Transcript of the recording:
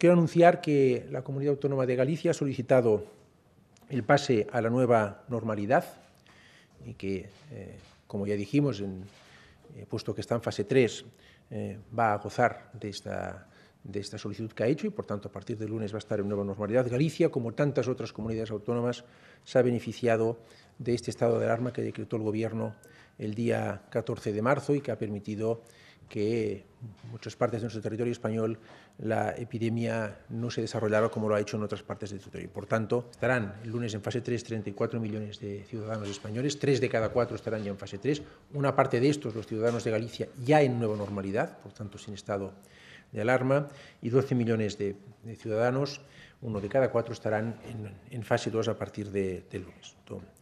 Quiero anunciar que la Comunidad Autónoma de Galicia ha solicitado el pase a la nueva normalidad y que, eh, como ya dijimos, eh, puesto que está en fase 3, eh, va a gozar de esta de esta solicitud que ha hecho y, por tanto, a partir del lunes va a estar en nueva normalidad. Galicia, como tantas otras comunidades autónomas, se ha beneficiado de este estado de alarma que decretó el Gobierno el día 14 de marzo y que ha permitido que en muchas partes de nuestro territorio español la epidemia no se desarrollara como lo ha hecho en otras partes del territorio. Por tanto, estarán el lunes en fase 3 34 millones de ciudadanos españoles, 3 de cada 4 estarán ya en fase 3, una parte de estos, los ciudadanos de Galicia, ya en nueva normalidad, por tanto, sin estado de alarma y 12 millones de, ciudadanos, uno de cada cuatro, estarán en, fase 2 a partir de, de lunes.